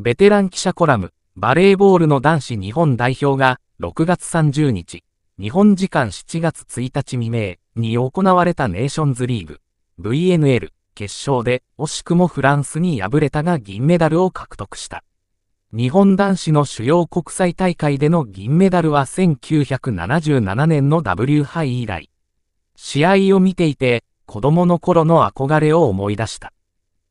ベテラン記者コラム、バレーボールの男子日本代表が、6月30日、日本時間7月1日未明に行われたネーションズリーグ、VNL 決勝で惜しくもフランスに敗れたが銀メダルを獲得した。日本男子の主要国際大会での銀メダルは1977年の W 杯以来。試合を見ていて、子供の頃の憧れを思い出した。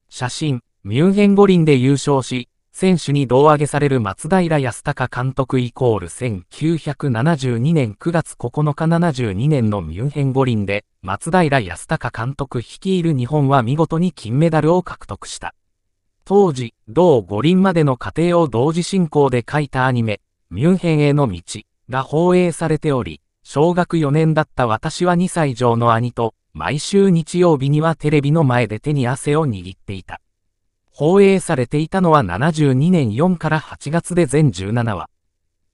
写真、ミュンヘン五輪で優勝し、選手に胴上げされる松平康隆監督イコール1972年9月9日72年のミュンヘン五輪で松平康隆監督率いる日本は見事に金メダルを獲得した。当時、同五輪までの過程を同時進行で書いたアニメ、ミュンヘンへの道が放映されており、小学4年だった私は2歳上の兄と、毎週日曜日にはテレビの前で手に汗を握っていた。放映されていたのは72年4から8月で全17話。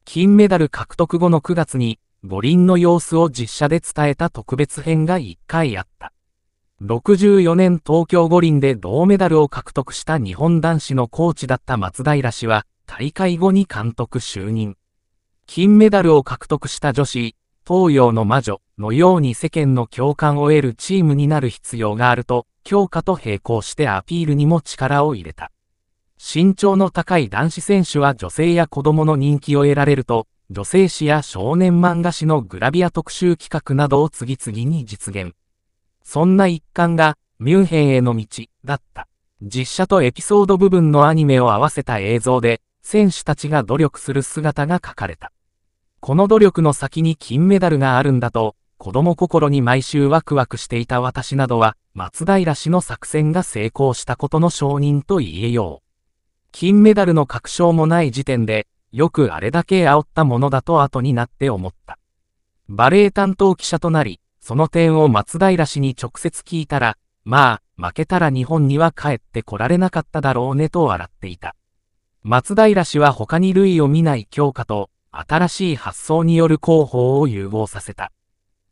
金メダル獲得後の9月に、五輪の様子を実写で伝えた特別編が1回あった。64年東京五輪で銅メダルを獲得した日本男子のコーチだった松平氏は、大会後に監督就任。金メダルを獲得した女子、東洋の魔女のように世間の共感を得るチームになる必要があると、強化と並行してアピールにも力を入れた。身長の高い男子選手は女性や子供の人気を得られると、女性誌や少年漫画誌のグラビア特集企画などを次々に実現。そんな一環が、ミュンヘンへの道、だった。実写とエピソード部分のアニメを合わせた映像で、選手たちが努力する姿が書かれた。この努力の先に金メダルがあるんだと、子供心に毎週ワクワクしていた私などは、松平氏の作戦が成功したことの承認と言えよう。金メダルの確証もない時点で、よくあれだけ煽ったものだと後になって思った。バレエ担当記者となり、その点を松平氏に直接聞いたら、まあ、負けたら日本には帰ってこられなかっただろうねと笑っていた。松平氏は他に類を見ない強化と、新しい発想による広報を融合させた。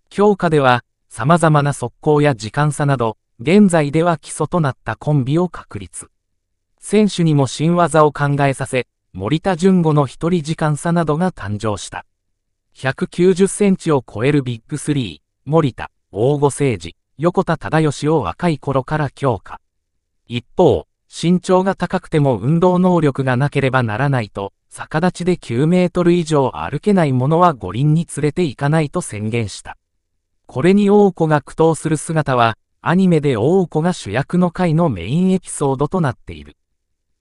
強化では、様々な速攻や時間差など、現在では基礎となったコンビを確立。選手にも新技を考えさせ、森田淳吾の一人時間差などが誕生した。190センチを超えるビッグ3、森田、大御誠治、横田忠義を若い頃から強化。一方、身長が高くても運動能力がなければならないと、逆立ちで9メートル以上歩けない者は五輪に連れて行かないと宣言した。これに王子が苦闘する姿は、アニメで王子が主役の回のメインエピソードとなっている。